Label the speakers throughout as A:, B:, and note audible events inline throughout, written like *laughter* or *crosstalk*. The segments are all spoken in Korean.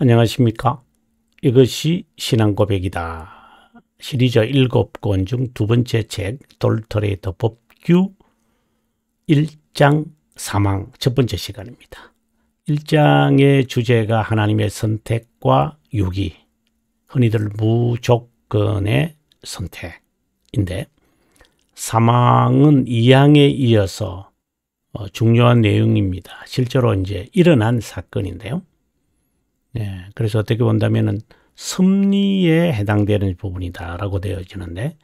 A: 안녕하십니까. 이것이 신앙고백이다. 시리즈 7권 중 두 번째 책 돌터레이터 법규 1장 사망 첫 번째 시간입니다. 1장의 주제가 하나님의 선택과 유기, 흔히들 무조건의 선택인데 사망은 이양에 이어서 어, 중요한 내용입니다. 실제로 이제 일어난 사건인데요. 예, 그래서 어떻게 본다면은 섭리에 해당되는 부분이다라고 되어지는데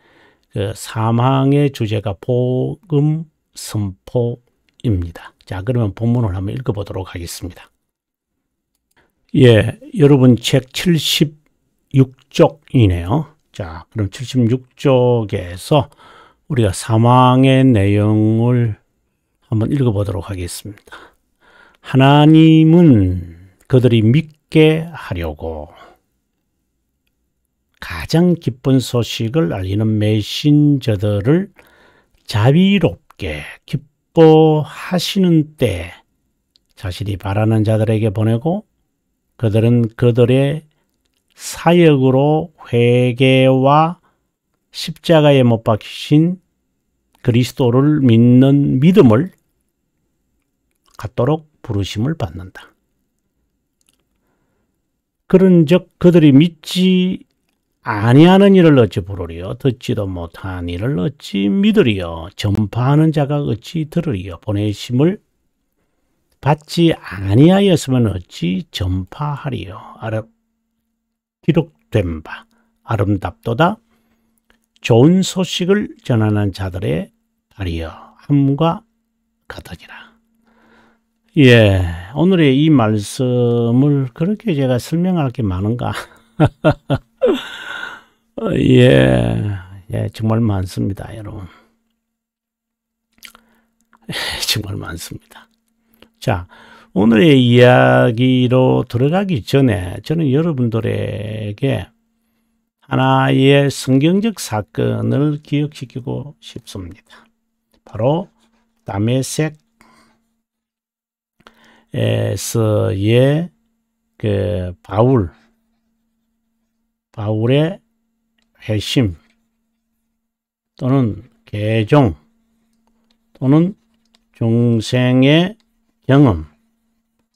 A: 그 사망의 주제가 복음 선포입니다. 자, 그러면 본문을 한번 읽어보도록 하겠습니다. 예, 여러분 책 76쪽이네요. 자, 그럼 76쪽에서 우리가 사망의 내용을 한번 읽어보도록 하겠습니다. 하나님은 그들이 믿 있게 하려고 가장 기쁜 소식을 알리는 메신저들을 자비롭게 기뻐하시는 때 자신이 바라는 자들에게 보내고 그들은 그들의 사역으로 회개와 십자가에 못 박히신 그리스도를 믿는 믿음을 갖도록 부르심을 받는다. 그런즉 그들이 믿지 아니하는 일을 어찌 부르리요 듣지도 못한 일을 어찌 믿으리요 전파하는 자가 어찌 들으리요 보내심을 받지 아니하였으면 어찌 전파하리요 아름 기록된 바 아름답도다 좋은 소식을 전하는 자들의 아리여 함과 가으니라 예, 오늘의 이 말씀을 그렇게 제가 설명할 게 많은가? *laughs* 예, 예, 정말 많습니다, 여러분. 예, 정말 많습니다. 자, 오늘의 이야기로 들어가기 전에 저는 여러분들에게 하나의 성경적 사건을 기억시키고 싶습니다. 바로 담에색 에서의 그 바울 바울의 핵심 또는 개종 또는 중생의 경험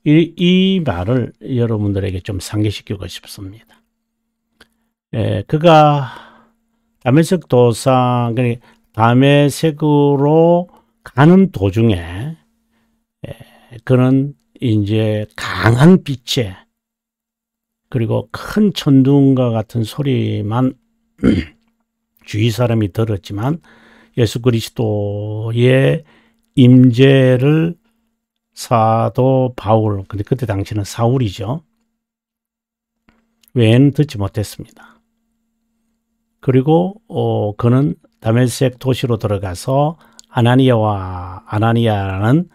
A: 이, 이 말을 여러분들에게 좀 상기시키고 싶습니다. 에, 예, 그가 담에색 도상 그러니색으로 가는 도중에 에, 예, 그는 이제 강한 빛에 그리고 큰 천둥과 같은 소리만 *clears throat* 주위 사람이 들었지만 예수 그리스도의 임재를 사도 바울, 근데 그때 당시는 사울이죠. 외에 듣지 못했습니다. 그리고 어, 그는 다멜색 도시로 들어가서 아나니아와 아나니아라는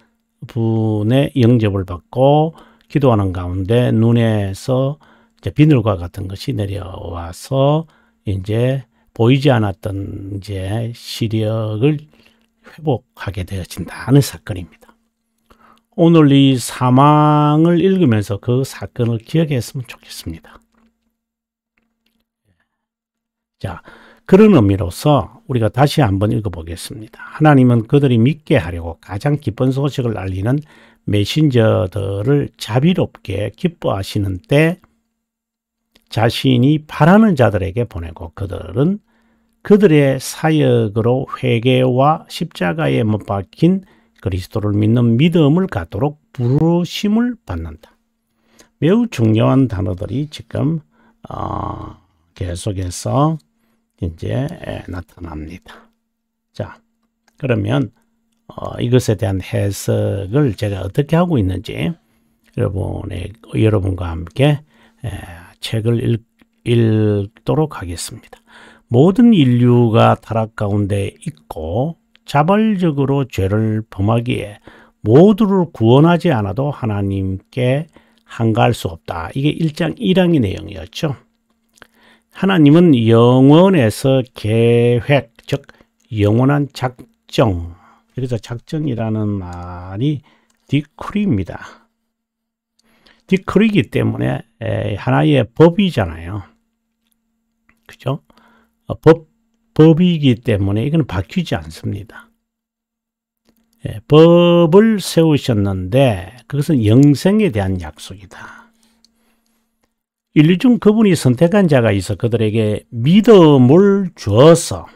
A: 분의 영접을 받고 기도하는 가운데 눈에서 이제 비늘과 같은 것이 내려와서 이제 보이지 않았던 이제 시력을 회복하게 되어진다는 사건입니다. 오늘 이 사망을 읽으면서 그 사건을 기억했으면 좋겠습니다. 자, 그런 의미로서 우리가 다시 한번 읽어보겠습니다. 하나님은 그들이 믿게 하려고 가장 기쁜 소식을 알리는 메신저들을 자비롭게 기뻐하시는 때 자신이 바라는 자들에게 보내고 그들은 그들의 사역으로 회개와 십자가에 못 박힌 그리스도를 믿는 믿음을 갖도록 부르심을 받는다. 매우 중요한 단어들이 지금 어, 계속해서 이제 예, 나타납니다. 자, 그러면 어, 이것에 대한 해석을 제가 어떻게 하고 있는지 여러분의, 여러분과 함께 에, 예, 책을 읽, 읽도록 하겠습니다. 모든 인류가 타락 가운데 있고 자발적으로 죄를 범하기에 모두를 구원하지 않아도 하나님께 한가할 수 없다. 이게 1장 1항의 내용이었죠. 하나님은 영원에서 계획, 즉 영원한 작정. 그래서 작정이라는 말이 디크리입니다. 디크리이기 때문에 하나의 법이잖아요. 그죠? 어, 법, 법이기 때문에 이건 바뀌지 않습니다. 법을 세우셨는데 그것은 영생에 대한 약속이다. 인류 중 그분이 선택한 자가 있어 그들에게 믿음을 주어서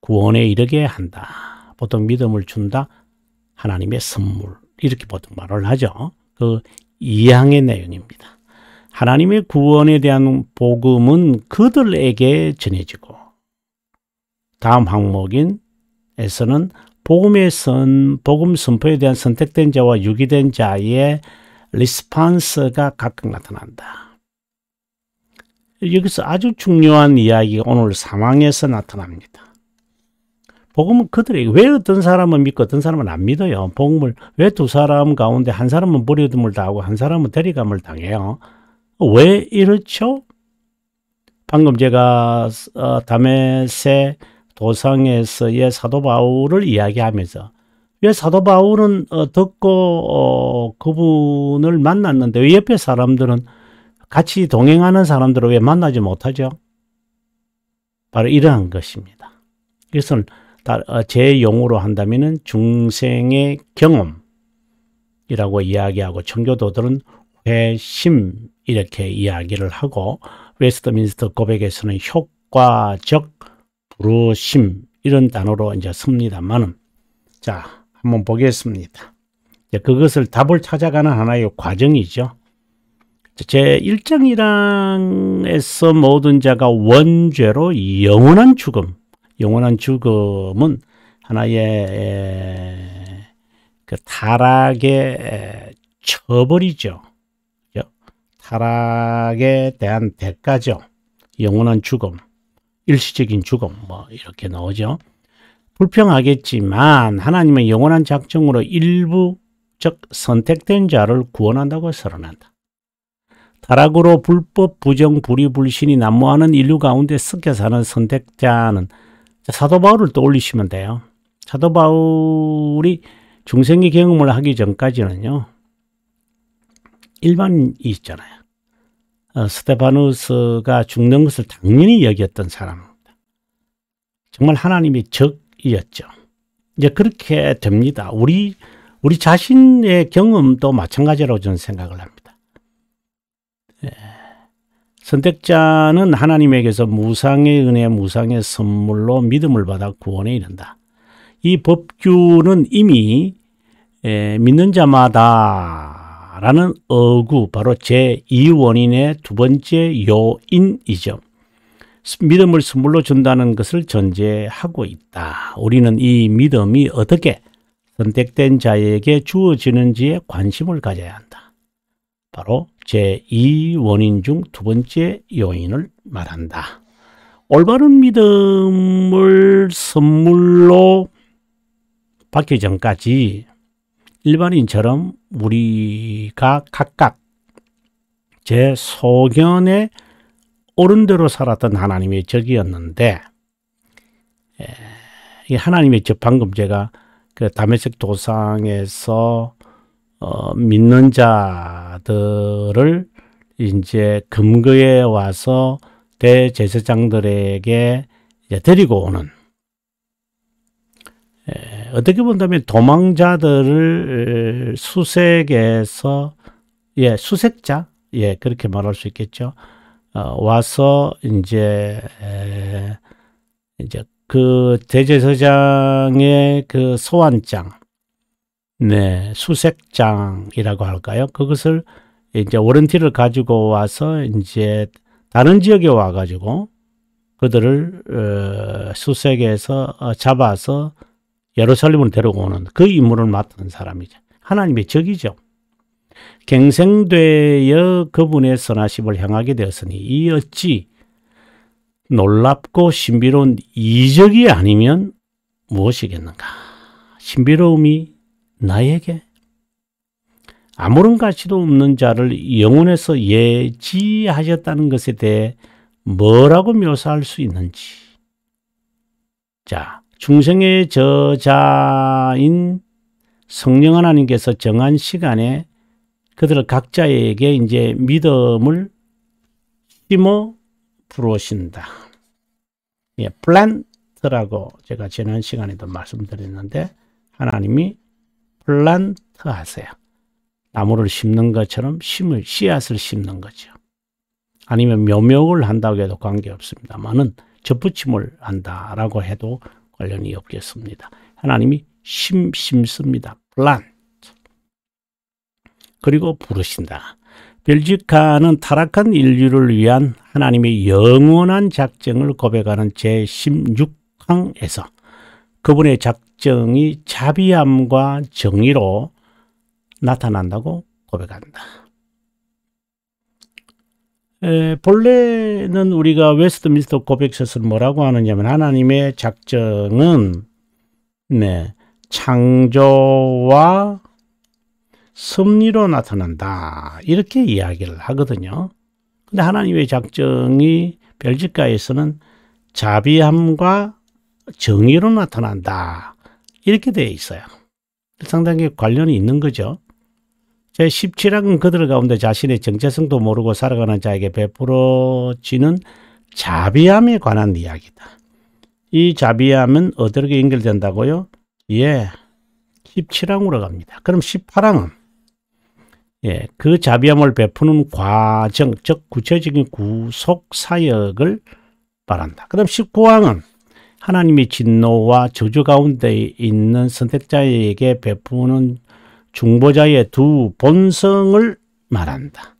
A: 구원에 이르게 한다. 보통 믿음을 준다. 하나님의 선물. 이렇게 보통 말을 하죠. 그 이항의 내용입니다. 하나님의 구원에 대한 복음은 그들에게 전해지고 다음 항목인 에서는 복음의 선, 복음 선포에 대한 선택된 자와 유기된 자의 리스판스가 각각 나타난다. 여기서 아주 중요한 이야기가 오늘 상황에서 나타납니다. 복음은 그들에게 왜 어떤 사람은 믿고 어떤 사람은 안 믿어요. 복음을 왜 두 사람 가운데 한 사람은 버려둠을 당하고 한 사람은 대리감을 당해요. 왜 이렇죠? 방금 제가 어, 다메세 도상에서의 사도 바울을 이야기하면서 왜 사도 바울은 어, 듣고 어, 그분을 만났는데 옆에 사람들은 같이 동행하는 사람들을 왜 만나지 못하죠? 바로 이러한 것입니다. 이것은 어, 제 용어로 한다면 중생의 경험이라고 이야기하고 청교도들은 회심 이렇게 이야기를 하고 웨스트민스터 고백에서는 효과적 부르심 이런 단어로 이제 씁니다만은 자 한번 보겠습니다. 그것을 답을 찾아가는 하나의 과정이죠. 제1장이랑에서 모든 자가 원죄로 영원한 죽음, 영원한 죽음은 하나의 그 타락의 처벌이죠. 타락에 대한 대가죠. 영원한 죽음, 일시적인 죽음 뭐 이렇게 나오죠. 불평하겠지만 하나님은 영원한 작정으로 일부 즉 선택된 자를 구원한다고 설언한다. 타락으로 불법, 부정, 불의, 불신이 난무하는 인류 가운데 섞여 사는 선택자는 사도 바울을 떠올리시면 돼요. 사도 바울이 중생의 경험을 하기 전까지는요. 일반이 있잖아요. 어, 스테바누스가 죽는 것을 당연히 여겼던 사람입니다. 정말 하나님이 적이었죠. 이제 그렇게 됩니다. 우리 우리 자신의 경험도 마찬가지라고 저는 생각을 합니다. 예. 선택자는 하나님에게서 무상의 은혜, 무상의 선물로 믿음을 받아 구원에 이른다. 이 법규는 이미 예, 믿는 자마다 라는 어구 바로 제2원인의 두 번째 요인이죠. 믿음을 선물로 준다는 것을 전제하고 있다. 우리는 이 믿음이 어떻게 선택된 자에게 주어지는지에 관심을 가져야 한다. 바로 제2원인 중 두 번째 요인을 말한다. 올바른 믿음을 선물로 받기 전까지 일반인처럼 우리가 각각 제 소견에 오른대로 살았던 하나님의 적이었는데 이 하나님의 적 방금 제가 그 다메섹 도상에서 어, 믿는 자들을 이제 금거에 와서 대제사장들에게 이제 데리고 오는 에, 어떻게 본다면 도망자들을 수색에서 예 수색자 예 그렇게 말할 수 있겠죠 어, 와서 이제 에, 이제 그 대제사장의 그 소환장 네, 수색장이라고 할까요? 그것을 이제 워런티를 가지고 와서 이제 다른 지역에 와가지고 그들을 어, 수색해서 어, 잡아서 예루살렘으로 데려오는 그 임무를 맡은 사람이죠. 하나님의 적이죠. 갱생되어 그분의 선하심을 향하게 되었으니 이 어찌 놀랍고 신비로운 이적이 아니면 무엇이겠는가. 신비로움이 나에게 아무런 가치도 없는 자를 영혼에서 예지하셨다는 것에 대해 뭐라고 묘사할 수 있는지. 자, 중생의 저자인 성령 하나님께서 정한 시간에 그들 각자에게 이제 믿음을 심어 부르신다. 예, 플랜트라고 제가 지난 시간에도 말씀드렸는데 하나님이 플란트 하세요. 나무를 심는 것처럼 심을 씨앗을 심는 거죠. 아니면 묘목을 한다고 해도 관계없습니다만은 접붙임을 한다라고 해도 관련이 없겠습니다. 하나님이 심, 심습니다. 플란트. 그리고 부르신다. 벨지카는 타락한 인류를 위한 하나님의 영원한 작정을 고백하는 제16강에서 그분의 작 특정이 자비함과 정의로 나타난다고 고백한다. 에, 본래는 우리가 웨스트민스터 고백서를 뭐라고 하느냐면 하나님의 작정은 네, 창조와 섭리로 나타난다 이렇게 이야기를 하거든요. 근데 하나님의 작정이 별지가에서는 자비함과 정의로 나타난다. 이렇게 되어 있어요. 상당히 그 관련이 있는 거죠. 제17항은 그들 가운데 자신의 정체성도 모르고 살아가는 자에게 베풀어지는 자비함에 관한 이야기다. 이 자비함은 어디로 연결된다고요? 예, 17항으로 갑니다. 그럼 18항은 예, 그 자비함을 베푸는 과정, 즉 구체적인 구속 사역을 말한다. 그럼 19항은 하나님의 진노와 저주 가운데 있는 선택자에게 베푸는 중보자의 두 본성을 말한다.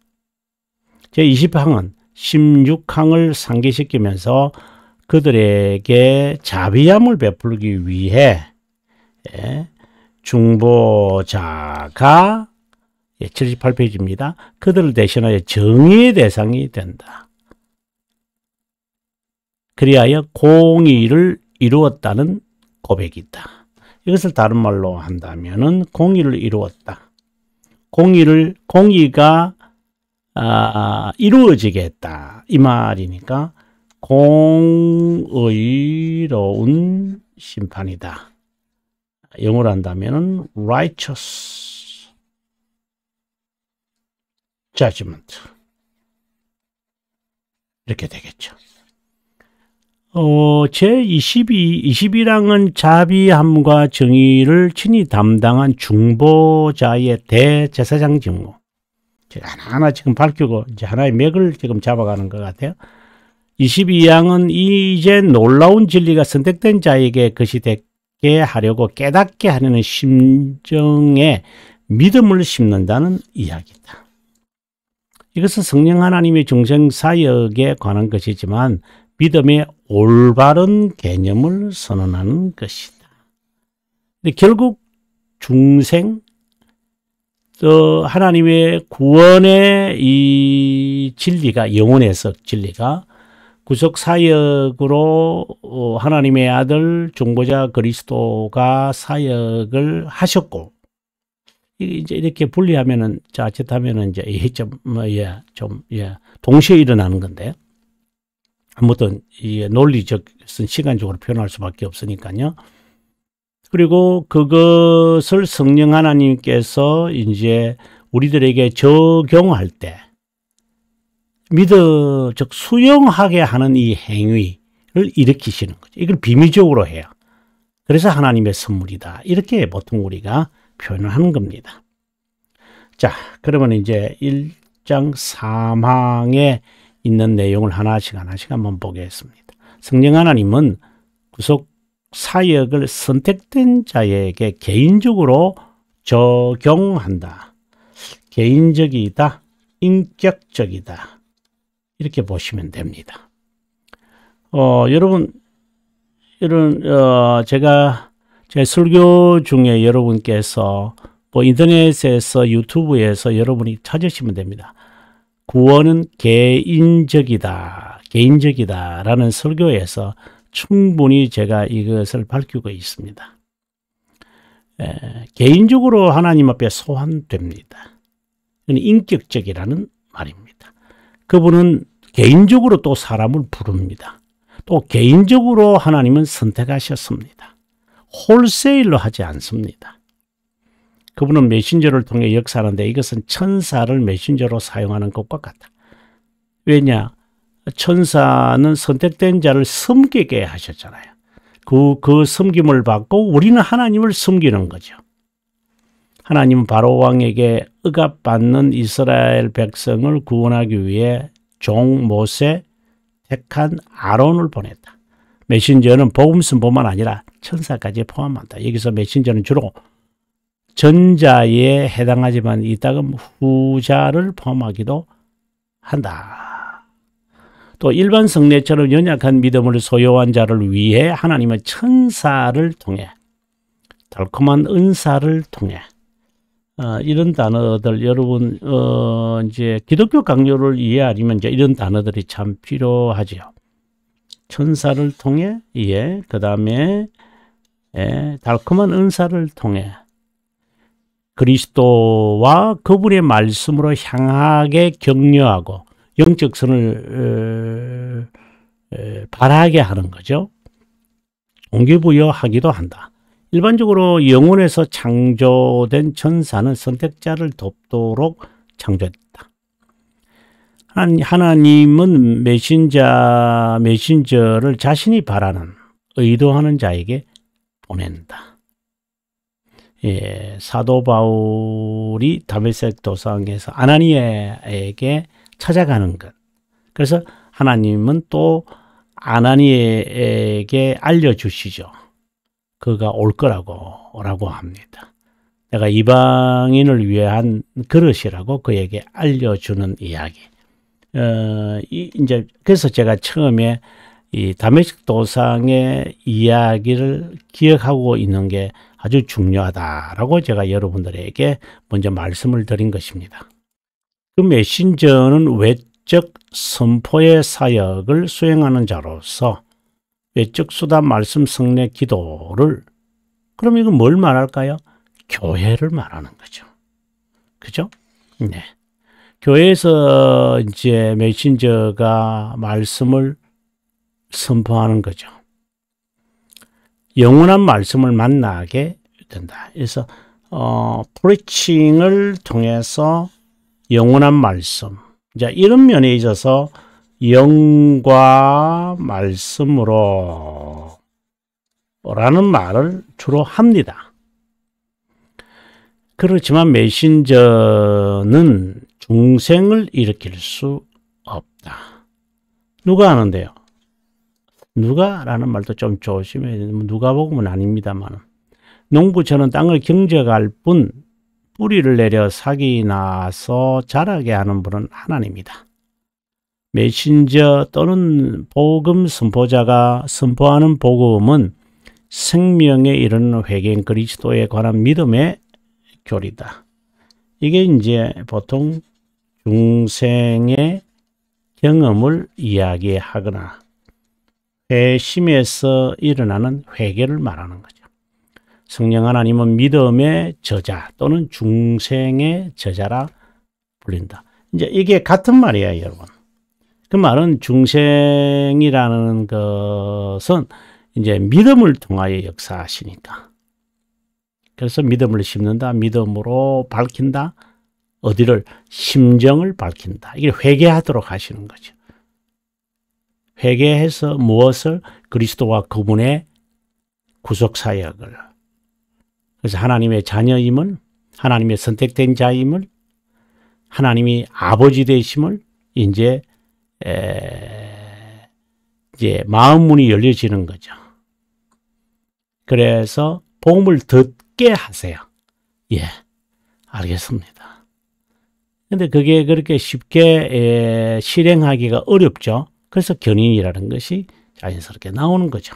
A: 제20항은 16항을 상기시키면서 그들에게 자비함을 베풀기 위해 예, 중보자가 78페이지입니다. 예, 그들을 대신하여 정의의 대상이 된다. 그리하여 공의를 이루었다는 고백이다. 이것을 다른 말로 한다면 공의를 이루었다. 공의를 공의가 아, 이루어지게 했다. 이 말이니까 공의로운 심판이다. 영어로 한다면 은 righteous judgment 이렇게 되겠죠. 어, 제22, 2 0랑은 자비함과 정의를 친히 담당한 중보자의 대제사장 직무. 하나하나 지금 밝히고 이제 하나의 맥을 지금 잡아가는 것 같아요. 22항은 이제 놀라운 진리가 선택된 자에게 것이 되게 하려고 깨닫게 하려는 심정에 믿음을 심는다는 이야기다. 이것은 성령 하나님의 중생 사역에 관한 것이지만 믿음의 올바른 개념을 선언하는 것이다. 결국 중생, 또 어, 하나님의 구원의 이 진리가 영혼에서 진리가 구속 사역으로 어, 하나님의 아들 중보자 그리스도가 사역을 하셨고 이제 이렇게 분리하면은 자칫하면은 이제 좀예좀예 어, 예, 동시에 일어나는 건데 아무튼 이 논리적 시간적으로 표현할 수밖에 없으니까요. 그리고 그것을 성령 하나님께서 이제 우리들에게 적용할 때 믿어 즉 수용하게 하는 이 행위를 일으키시는 거죠. 이걸 비밀적으로 해요. 그래서 하나님의 선물이다. 이렇게 보통 우리가 표현을 하는 겁니다. 자, 그러면 이제 1장 3항에 있는 내용을 하나씩 하나씩 한번 보겠습니다. 성령 하나님은 구속 사역을 선택된 자에게 개인적으로 적용한다. 개인적이다. 인격적이다. 이렇게 보시면 됩니다. 어, 여러분, 이런, 어, 제가 제 설교 중에 여러분께서 뭐 인터넷에서 유튜브에서 여러분이 찾으시면 됩니다. 구원은 개인적이다. 개인적이다. 라는 설교에서 충분히 제가 이것을 밝히고 있습니다. 에, 개인적으로 하나님 앞에 소환됩니다. 인격적이라는 말입니다. 그분은 개인적으로 또 사람을 부릅니다. 또 개인적으로 하나님은 선택하셨습니다. 홀세일로 하지 않습니다. 그분은 메신저를 통해 역사하는데 이것은 천사를 메신저로 사용하는 것과 같다. 왜냐? 천사는 선택된 자를 섬기게 하셨잖아요. 그, 그 섬김을 받고 우리는 하나님을 섬기는 거죠. 하나님 바로왕에게 억압받는 이스라엘 백성을 구원하기 위해 종 모세 택한 아론을 보냈다. 메신저는 복음선보만 아니라 천사까지 포함한다. 여기서 메신저는 주로 전자에 해당하지만 이따금 후자를 포함하기도 한다. 또 일반 성례처럼 연약한 믿음을 소유한 자를 위해 하나님은 천사를 통해 달콤한 은사를 통해 어, 이런 단어들 여러분 어, 이제 기독교 강요를 이해하려면 이제 이런 단어들이 참 필요하지요. 천사를 통해 예, 그 다음에 예, 달콤한 은사를 통해 그리스도와 그분의 말씀으로 향하게 격려하고 영적 선을 어, 어, 바라게 하는 거죠. 동기부여하기도 한다. 일반적으로 영혼에서 창조된 천사는 선택자를 돕도록 창조했다. 하나님은 메신자, 메신저를 자신이 바라는, 의도하는 자에게 보낸다. 예, 사도 바울이 다메섹 도상에서 아나니에에게 찾아가는 것. 그래서 하나님은 또 아나니에에게 알려주시죠. 그가 올 거라고 라고 합니다. 내가 이방인을 위한 그릇이라고 그에게 알려주는 이야기. 어, 이, 이제 그래서 제가 처음에 이 다메섹 도상의 이야기를 기억하고 있는 게 아주 중요하다라고 제가 여러분들에게 먼저 말씀을 드린 것입니다. 그 메신저는 외적 선포의 사역을 수행하는 자로서 외적 수다 말씀 성례 기도를 그럼 이건 뭘 말할까요? 교회를 말하는 거죠. 그죠? 네. 교회에서 이제 메신저가 말씀을 선포하는 거죠. 영원한 말씀을 만나게 된다. 그래서 어, 프리칭을 통해서 영원한 말씀. 자, 이런 면에 있어서 영과 말씀으로 라는 말을 주로 합니다. 그렇지만 메신저는 중생을 일으킬 수 없다. 누가 아는데요 누가라는 말도 좀 조심해야 되는 데 누가복음은 아닙니다만 농부 처는 땅을 경작할 뿐 뿌리를 내려 사기 나서 자라게 하는 분은 하나님니다 메신저 또는 복음 선포자가 선포하는 복음은 생명에 이르는 회개인 그리스도에 관한 믿음의 교리다. 이게 이제 보통 중생의 경험을 이야기하거나 회심에서 일어나는 회개를 말하는 거죠. 성령 하나님은 믿음의 저자 또는 중생의 저자라 불린다. 이제 이게 같은 말이에요, 여러분. 그 말은 중생이라는 것은 이제 믿음을 통하여 역사하시니까. 그래서 믿음을 심는다, 믿음으로 밝힌다, 어디를 심정을 밝힌다. 이게 회개하도록 하시는 거죠. 회개해서 무엇을 그리스도와 그분의 구속 사역을 그래서 하나님의 자녀임을 하나님의 선택된 자임을 하나님이 아버지 되심을 이제 에, 이제 마음 문이 열려지는 거죠. 그래서 복음을 듣게 하세요. 예, 알겠습니다. 근데 그게 그렇게 쉽게 에, 실행하기가 어렵죠. 그래서 견인이라는 것이 자연스럽게 나오는 거죠.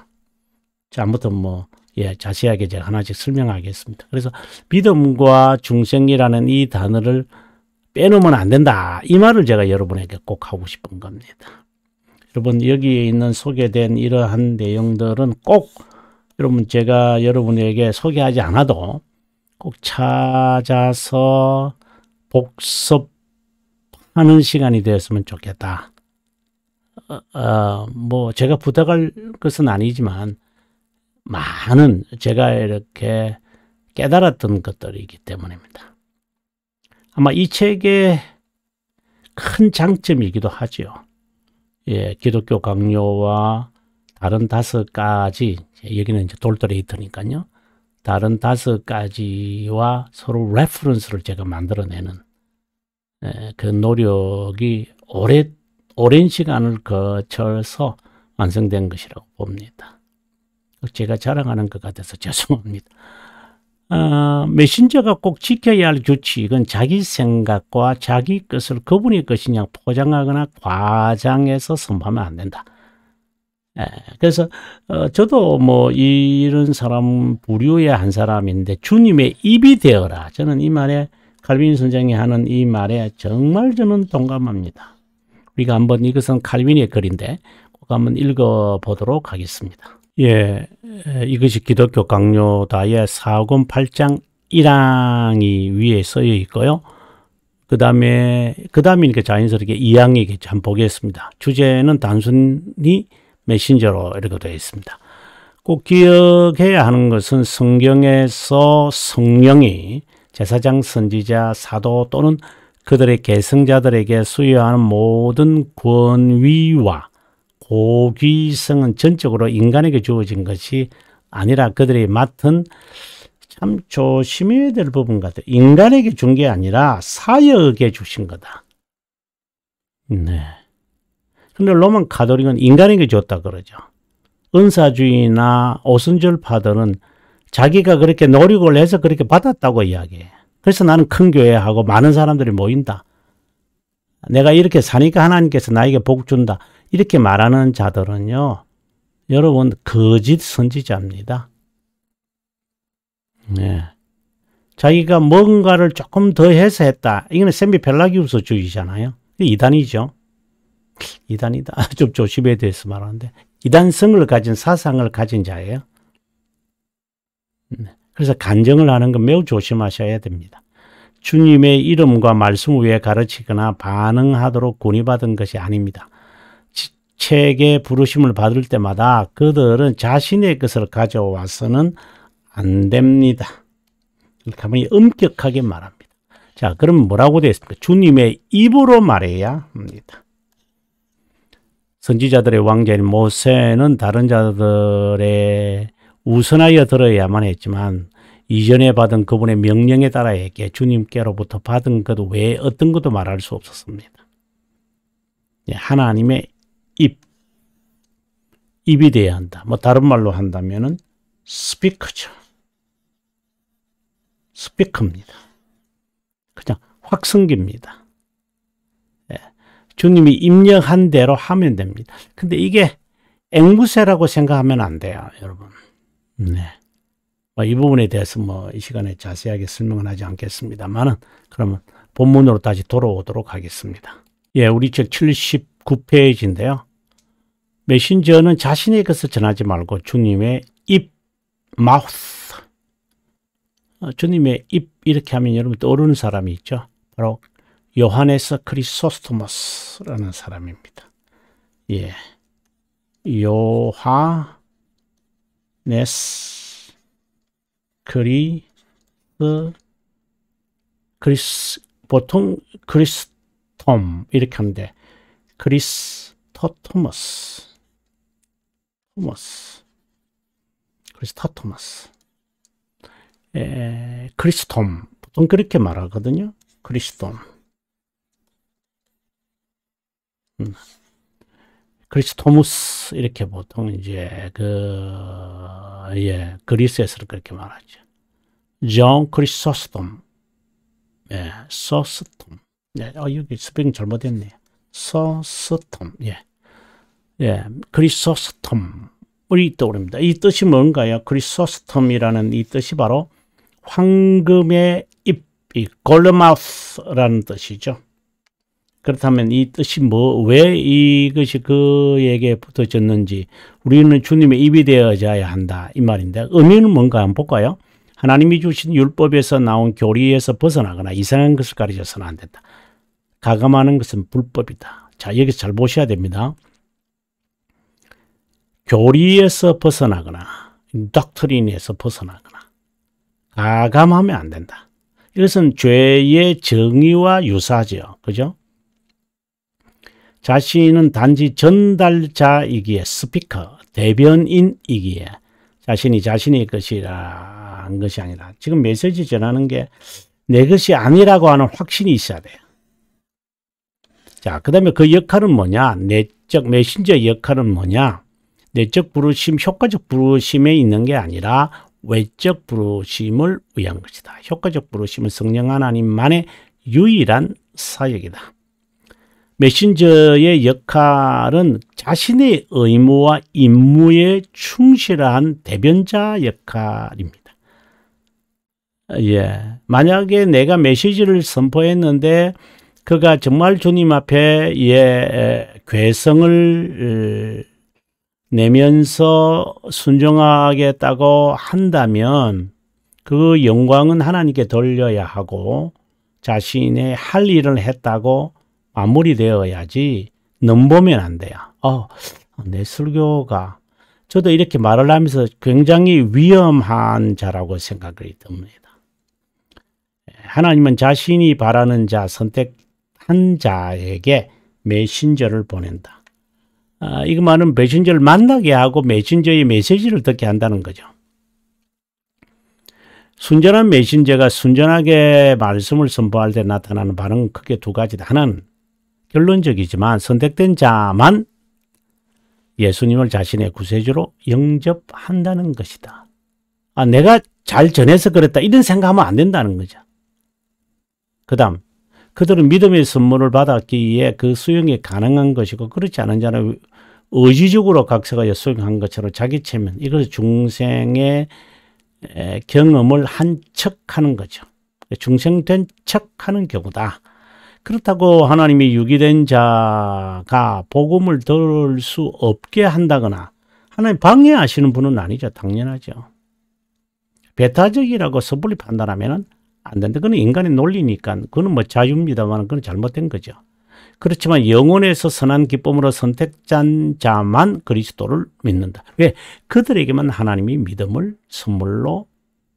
A: 자, 아무튼 뭐, 예, 자세하게 제가 하나씩 설명하겠습니다. 그래서 믿음과 중생이라는 이 단어를 빼놓으면 안 된다. 이 말을 제가 여러분에게 꼭 하고 싶은 겁니다. 여러분 여기에 있는 소개된 이러한 내용들은 꼭 여러분 제가 여러분에게 소개하지 않아도 꼭 찾아서 복습하는 시간이 되었으면 좋겠다. 어, 뭐 제가 부탁할 것은 아니지만 많은 제가 이렇게 깨달았던 것들이기 때문입니다. 아마 이 책의 큰 장점이기도 하지요. 예, 기독교 강요와 다른 다섯 가지, 여기는 이제 돌더레이터니까요. 다른 다섯 가지와 서로 레퍼런스를 제가 만들어내는 예, 그 노력이 오래 오랜 시간을 거쳐서 완성된 것이라고 봅니다. 제가 자랑하는 것 같아서 *laughs* 죄송합니다. 어, 메신저가 꼭 지켜야 할 규칙은 자기 생각과 자기 것을 그분의 것이냐 포장하거나 과장해서 선포하면 안 된다. 예, 그래서 어, 저도 뭐 이런 사람 부류의 한 사람인데 주님의 입이 되어라. 저는 이 말에 갈빈 선생이 하는 이 말에 정말 저는 동감합니다. 우리가 한번 이것은 칼빈의 글인데 꼭 한번 읽어보도록 하겠습니다. 예, 이것이 기독교 강요다의 사권 8장 1항이 위에 쓰여 있고요. 그 다음에, 그 다음이니까 자연스럽게 2항이겠죠. 한번 보겠습니다. 주제는 단순히 메신저로 이렇게 되어 있습니다. 꼭 기억해야 하는 것은 성경에서 성령이 제사장, 선지자, 사도 또는 그들의 계승자들에게 수여하는 모든 권위와 고귀성은 전적으로 인간에게 주어진 것이 아니라 그들이 맡은 참 조심해야 될 부분 같아요. 인간에게 준 게 아니라 사역에 주신 거다. 네. 근데 로만 카톨릭은 인간에게 줬다 그러죠. 은사주의나 오순절파들은 자기가 그렇게 노력을 해서 그렇게 받았다고 이야기해요. 그래서 나는 큰 교회하고 많은 사람들이 모인다. 내가 이렇게 사니까 하나님께서 나에게 복 준다. 이렇게 말하는 자들은요. 여러분 거짓 선지자입니다. 네. 자기가 뭔가를 조금 더 해서 했다. 이거는 셈비 벨라기우스 주의잖아요. 이단이죠. 이단이다. *laughs* 좀 조심해야 돼서 말하는데 이단성을 가진 사상을 가진 자예요. 네. 그래서 간증을 하는 건 매우 조심하셔야 됩니다. 주님의 이름과 말씀 위에 가르치거나 반응하도록 권위받은 것이 아닙니다. 책의 부르심을 받을 때마다 그들은 자신의 것을 가져와서는 안 됩니다. 가만히 엄격하게 말합니다. 자, 그럼 뭐라고 되어 있습니까? 주님의 입으로 말해야 합니다. 선지자들의 왕자인 모세는 다른 자들의 우선하여 들어야만 했지만 이전에 받은 그분의 명령에 따라 했기에 주님께로부터 받은 것 외에 어떤 것도 말할 수 없었습니다. 예, 하나님의 입, 입이 돼야 한다. 뭐 다른 말로 한다면 스피커죠. 스피커입니다. 그냥 확성기입니다. 예, 주님이 입력한 대로 하면 됩니다. 근데 이게 앵무새라고 생각하면 안 돼요, 여러분. 네. 뭐 이 부분에 대해서 뭐 이 시간에 자세하게 설명은 하지 않겠습니다만은 그러면 본문으로 다시 돌아오도록 하겠습니다. 예, 우리 책 79페이지인데요. 메신저는 자신의 것을 전하지 말고 주님의 입, 마우스. 어, 주님의 입 이렇게 하면 여러분 떠오르는 사람이 있죠. 바로 요한에서 크리소스토머스라는 사람입니다. 예. 요하 네스 그리스 그리스 보통 그리스톰 이렇게 하는데 그리스토토머스 토머스 그리스토토머스 에, 크리스톰 보통 그렇게 말하거든요 크리스톰 음. 크리스토무스 이렇게 보통 이제 그 예, 그리스에서 그렇게 말하죠. 존 크리소스톰. 예, 소스톰. 예, 네, 어, 여기 스펙잘못했네 소스톰. 예. 예, 크리소스톰이 떠오릅니다. 이 뜻이 뭔가요? 크리소스톰이라는 이 뜻이 바로 황금의 잎, 이 골드마우스라는 뜻이죠. 그렇다면 이 뜻이 뭐, 왜 이것이 그에게 붙어졌는지 우리는 주님의 입이 되어져야 한다. 이 말인데 의미는 뭔가 한번 볼까요? 하나님이 주신 율법에서 나온 교리에서 벗어나거나 이상한 것을 가르쳐서는 안 된다. 가감하는 것은 불법이다. 자, 여기서 잘 보셔야 됩니다. 교리에서 벗어나거나 닥트린에서 벗어나거나 가감하면 안 된다. 이것은 죄의 정의와 유사죠. 그죠? 자신은 단지 전달자이기에 스피커, 대변인이기에 자신이 자신의 것이라 것이 아니라 지금 메시지 전하는 게 내 것이 아니라고 하는 확신이 있어야 돼요. 자, 그 다음에 그 역할은 뭐냐? 내적 메신저 역할은 뭐냐? 내적 부르심, 효과적 부르심에 있는 게 아니라 외적 부르심을 위한 것이다. 효과적 부르심은 성령 하나님만의 유일한 사역이다. 메신저의 역할은 자신의 의무와 임무에 충실한 대변자 역할입니다. 예. 만약에 내가 메시지를 선포했는데 그가 정말 주님 앞에 예, 괴성을 어, 내면서 순종하겠다고 한다면 그 영광은 하나님께 돌려야 하고 자신의 할 일을 했다고 마무리되어야지 넘보면 안 돼요. 어, 내 설교가 저도 이렇게 말을 하면서 굉장히 위험한 자라고 생각이 듭니다. 예, 하나님은 자신이 바라는 자, 선택한 자에게 메신저를 보낸다. 아, 이거 말은 메신저를 만나게 하고 메신저의 메시지를 듣게 한다는 거죠. 순전한 메신저가 순전하게 말씀을 선포할 때 나타나는 반응은 크게 두 가지다. 하나는 결론적이지만 선택된 자만 예수님을 자신의 구세주로 영접한다는 것이다. 아, 내가 잘 전해서 그랬다. 이런 생각하면 안 된다는 거죠. 그 다음, 그들은 믿음의 선물을 받았기에 그 수용이 가능한 것이고 그렇지 않은 자는 의지적으로 각서가 수용한 것처럼 자기 체면, 이것을 중생의 경험을 한 척하는 거죠. 중생된 척하는 경우다. 그렇다고 하나님이 유기된 자가 복음을 들을 수 없게 한다거나 하나님 방해하시는 분은 아니죠. 당연하죠. 배타적이라고 섣불리 판단하면 안 된다. 그건 인간의 논리니까 그건 뭐 자유입니다만 그건 잘못된 거죠. 그렇지만 영혼에서 선한 기쁨으로 선택된 자만 그리스도를 믿는다. 왜? 그들에게만 하나님이 믿음을 선물로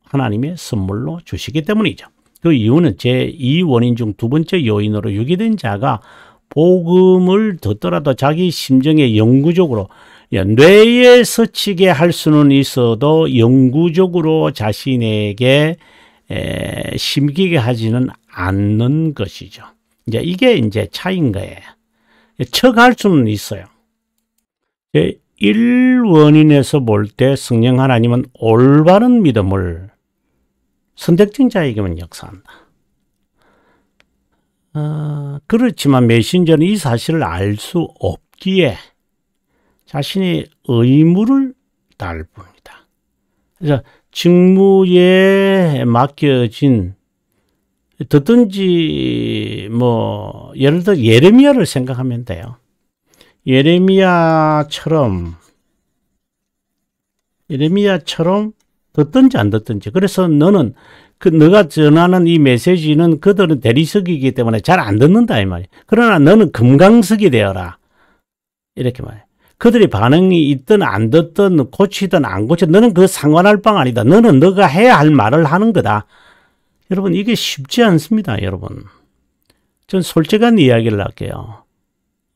A: 하나님의 선물로 주시기 때문이죠. 그 이유는 제2 원인 중 두 번째 요인으로 유기된 자가 복음을 듣더라도 자기 심정에 영구적으로 뇌에 스치게 할 수는 있어도 영구적으로 자신에게 에, 심기게 하지는 않는 것이죠. 이제 이게 이제 차인 거예요. 척할 수는 있어요. 1원인에서볼 때 성령 하나님은 올바른 믿음을 선택증 자에게만 역사한다. 어, 그렇지만 메신저는 이 사실을 알 수 없기에 자신의 의무를 다 뿐이다. 그래서 직무에 맡겨진 듣든지 뭐 예를 들어 예레미야를 생각하면 돼요. 예레미야처럼 예레미야처럼 듣든지 안 듣든지. 그래서 너는 그 너가 전하는 이 메시지는 그들은 대리석이기 때문에 잘 안 듣는다 이 말이야. 그러나 너는 금강석이 되어라. 이렇게 말해. 그들이 반응이 있든 안 듣든 고치든 안 고치 든 너는 그 상관할 방 아니다. 너는 너가 해야 할 말을 하는 거다. 여러분 이게 쉽지 않습니다. 여러분. 전 솔직한 이야기를 할게요.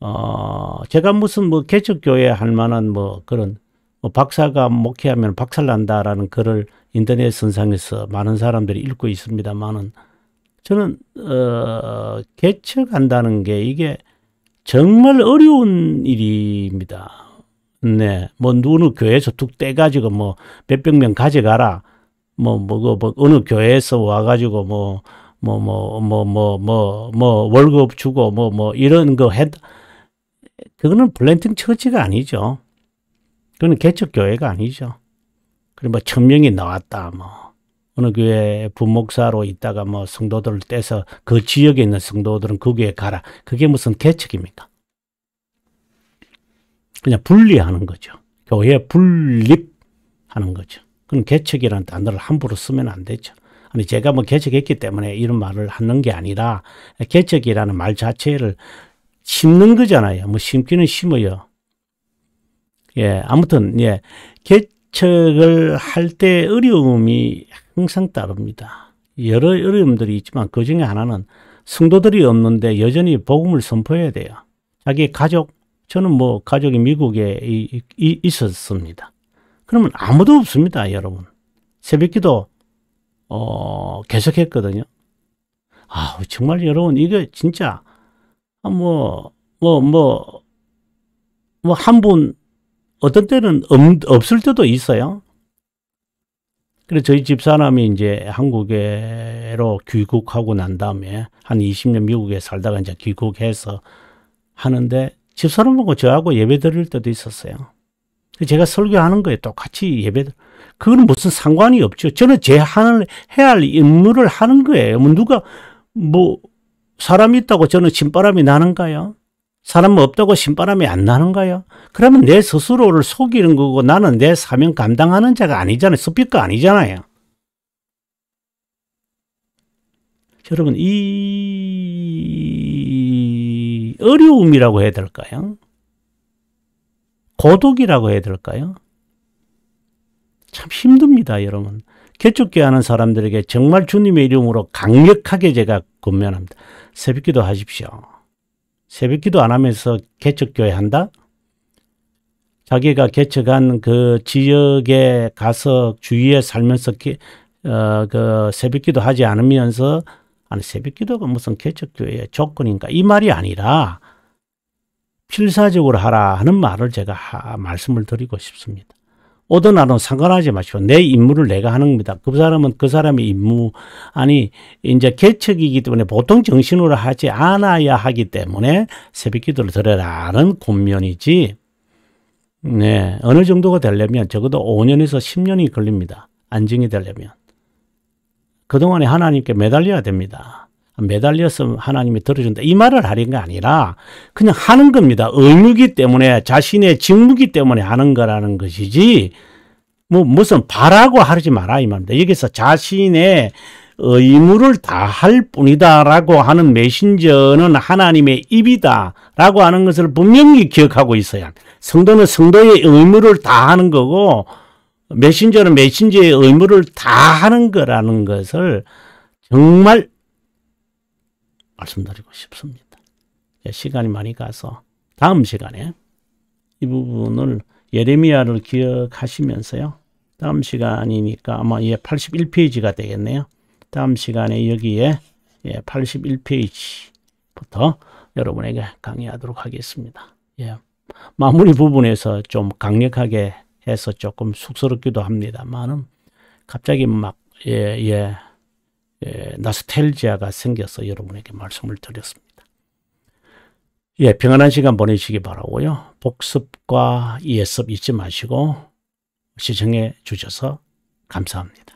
A: 어, 제가 무슨 뭐 개척교회 할 만한 뭐 그런 뭐 박사가 목회하면 박살난다라는 글을 인터넷 선상에서 많은 사람들이 읽고 있습니다만은 저는 어, 개척한다는 게 이게 정말 어려운 일입니다. 네, 뭐 누구 교회에서 툭 떼가지고 뭐 몇백 명 가져가라. 뭐, 뭐, 그 뭐, 어느 교회에서 와가지고 뭐, 뭐, 뭐, 뭐, 뭐, 뭐, 뭐, 월급 주고 뭐, 뭐, 이런 거 했, 그거는 블렌팅 처치가 아니죠. 그건 개척교회가 아니죠. 그리고 뭐 천명이 나왔다 뭐 어느 교회 부목사로 있다가 뭐 성도들을 떼서 그 지역에 있는 성도들은 그 교회 가라. 그게 무슨 개척입니까? 그냥 분리하는 거죠. 교회 분립하는 거죠. 그럼 개척이라는 단어를 함부로 쓰면 안 되죠. 아니 제가 뭐 개척했기 때문에 이런 말을 하는 게 아니라 개척이라는 말 자체를 심는 거잖아요. 뭐 심기는 심어요. 예, 아무튼, 예, 개척을 할 때 어려움이 항상 따릅니다. 여러 어려움들이 있지만 그 중에 하나는 성도들이 없는데 여전히 복음을 선포해야 돼요. 자기 가족, 저는 뭐 가족이 미국에 이, 이, 있었습니다. 그러면 아무도 없습니다, 여러분. 새벽 기도, 어, 계속했거든요. 아 정말 여러분, 이게 진짜, 아, 뭐, 뭐, 뭐, 뭐, 한 분, 어떤 때는 없을 때도 있어요. 그래서 저희 집사람이 이제 한국에로 귀국하고 난 다음에 한 20년 미국에 살다가 이제 귀국해서 하는데 집사람하고 저하고 예배 드릴 때도 있었어요. 제가 설교하는 거에 똑같이 예배, 그거 무슨 상관이 없죠. 저는 제 하는, 해야 할 임무를 하는 거예요. 뭐 누가, 뭐, 사람이 있다고 저는 침바람이 나는가요? 사람 없다고 신바람이 안 나는 거예 그러면 내 스스로를 속이는 거고 나는 내 사명 감당하는 자가 아니잖아요. 스피커 아니잖아요. 여러분 이 어려움이라고 해야 될까요? 고독이라고 해야 될까요? 참 힘듭니다, 여러분. 개척교 하는 사람들에게 정말 주님의 이름으로 강력하게 제가 권면합니다. 새벽기도 하십시오. 새벽기도 안 하면서 개척교회 한다? 자기가 개척한 그 지역에 가서 주위에 살면서 기, 어, 그 새벽기도 하지 않으면서 아니 새벽기도가 무슨 개척교회의 조건인가 이 말이 아니라 필사적으로 하라 하는 말을 제가 하, 말씀을 드리고 싶습니다. 오든 안오 상관하지 마시오. 내 임무를 내가 하는 겁니다. 그 사람은 그 사람의 임무 아니 이제 개척이기 때문에 보통 정신으로 하지 않아야 하기 때문에 새벽기도를 들어라는 권면이지. 네 어느 정도가 되려면 적어도 5년에서 10년이 걸립니다. 안정이 되려면. 그동안에 하나님께 매달려야 됩니다. 매달려서 하나님이 들어준다. 이 말을 하는 게 아니라 그냥 하는 겁니다. 의무기 때문에 자신의 직무기 때문에 하는 거라는 것이지 뭐 무슨 바라고 하지 마라 이 말입니다. 여기서 자신의 의무를 다 할 뿐이다라고 하는 메신저는 하나님의 입이다라고 하는 것을 분명히 기억하고 있어야 합니다. 성도는 성도의 의무를 다 하는 거고 메신저는 메신저의 의무를 다 하는 거라는 것을 정말 말씀드리고 싶습니다. 예, 시간이 많이 가서 다음 시간에 이 부분을 예레미야를 기억하시면서요. 다음 시간이니까 아마 예, 81페이지가 되겠네요. 다음 시간에 여기에 예, 81페이지부터 여러분에게 강의하도록 하겠습니다. 예, 마무리 부분에서 좀 강력하게 해서 조금 쑥스럽기도 합니다만은 갑자기 막 예, 예, 예, 나스텔지아가 생겨서 여러분에게 말씀을 드렸습니다. 예, 평안한 시간 보내시기 바라고요. 복습과 예습 잊지 마시고 시청해 주셔서 감사합니다.